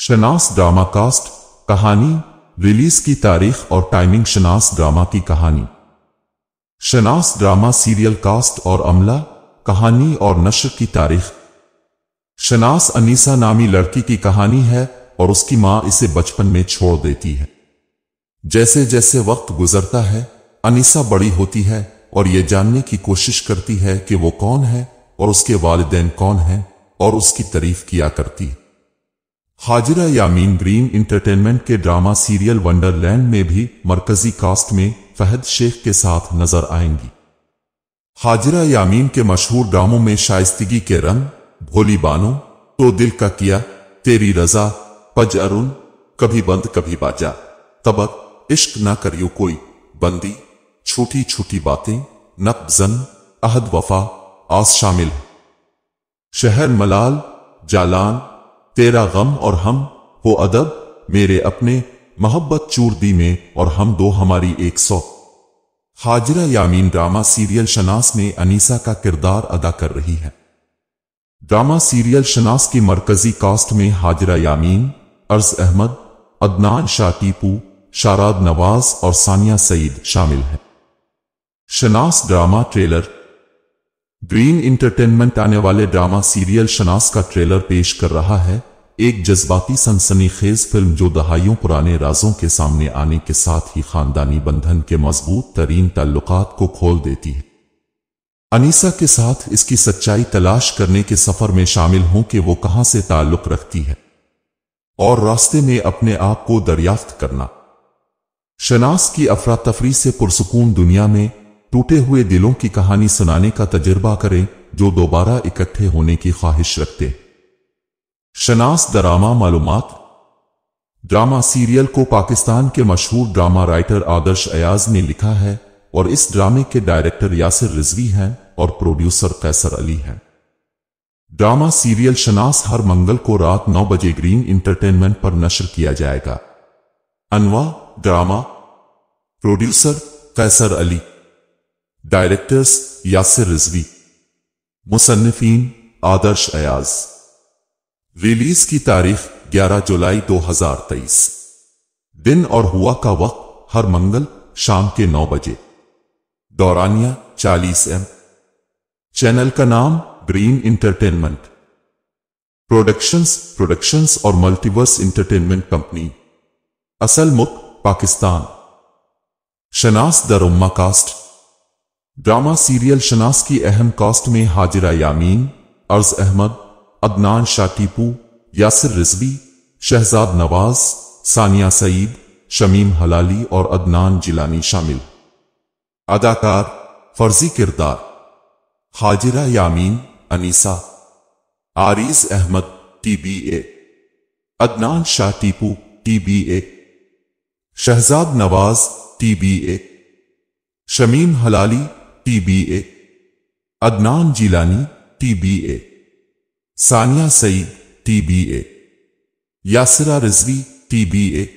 शनास drama cast कहानी release की तारीख और टाइमिंग शनास ड्रामा की कहानी शनास ड्रामा सीरियल कास्ट और अमला कहानी और नशर की तारीख शनास अनीसा नामी लड़की की कहानी है और उसकी मां इसे बचपन में छोड़ देती है जैसे जैसे वक्त गुजरता है अनीसा बड़ी होती है और ये जानने की कोशिश करती है कि वो कौन है और उसके वालदेन कौन है और उसकी तारीफ किया करती है हाजिरा यामीन ग्रीन इंटरटेनमेंट के ड्रामा सीरियल वंडरलैंड में भी मरकजी कास्ट में फहद शेख के साथ नजर आएंगी हाजिरा यामीन के मशहूर ड्रामों में शाइस्तगी के रंग भोली बानो तो दिल का किया तेरी रजा पज अरुण कभी बंद कभी बाजा तबक इश्क ना करियो कोई बंदी छोटी छोटी बातें नकजन अहद वफा आस शामिल शहर मलाल जालान तेरा गम और हम हो अदब मेरे अपने मोहब्बत चूर दी में और हम दो हमारी एक सौ हाजरा यामीन ड्रामा सीरियल शनास में अनीसा का किरदार अदा कर रही है ड्रामा सीरियल शनास की मरकजी कास्ट में हाजरा यामीन अर्ज अहमद अदनान टीपू शाराद नवाज और सानिया सईद शामिल है Shanaas drama trailer Green Entertainment आने वाले ड्रामा सीरियल शनास का ट्रेलर पेश कर रहा है एक जज्बाती सनसनीखेज फिल्म जो दहाइयों पुराने राजों के सामने आने के साथ ही खानदानी बंधन के मजबूत तरीन ताल्लुकात को खोल देती है अनीसा के साथ इसकी सच्चाई तलाश करने के सफर में शामिल हों कि वो कहां से ताल्लुक रखती है और रास्ते में अपने आप को दरियाफ्त करना शनास की अफरा तफरी से पुरसकून दुनिया में टूटे हुए दिलों की कहानी सुनाने का तजर्बा करें जो दोबारा इकट्ठे होने की ख्वाहिश रखते शनास दरामा मालूम ड्रामा सीरियल को पाकिस्तान के मशहूर ड्रामा राइटर आदर्श अयाज ने लिखा है और इस ड्रामे के डायरेक्टर यासिर रिजवी हैं और प्रोड्यूसर कैसर अली हैं ड्रामा सीरियल शनास हर मंगल को रात 9 बजे ग्रीन इंटरटेनमेंट पर नशर किया जाएगा अनवा drama producer Qaiser Ali directors Yasir Rizvi मुसन्फीन आदर्श अयाज रिलीज की तारीख 11 जुलाई 2023 दिन और हुआ का वक्त हर मंगल शाम के 9 बजे दौरानिया 40 एम चैनल का नाम ग्रीन इंटरटेनमेंट प्रोडक्शंस प्रोडक्शंस और मल्टीवर्स इंटरटेनमेंट कंपनी असल मुख पाकिस्तान शनास दरुम्मा कास्ट ड्रामा सीरियल शनास की अहम कास्ट में हाजिरा यामीन अर्ज अहमद अदनान टीपू यासिर रिजवी शहजाद नवाज सानिया सईद शमीम हलाली और अदनान जिलानी शामिल अदाकार फर्जी किरदार Hajra Yameen Aneesa Areej Ahmed TBA Adnan Shah Tipu TBA Shahzad Nawaz TBA Shamim Hilali ए Adnan Jilani TBA Sania Saeed TBA Yasra Rizvi TBA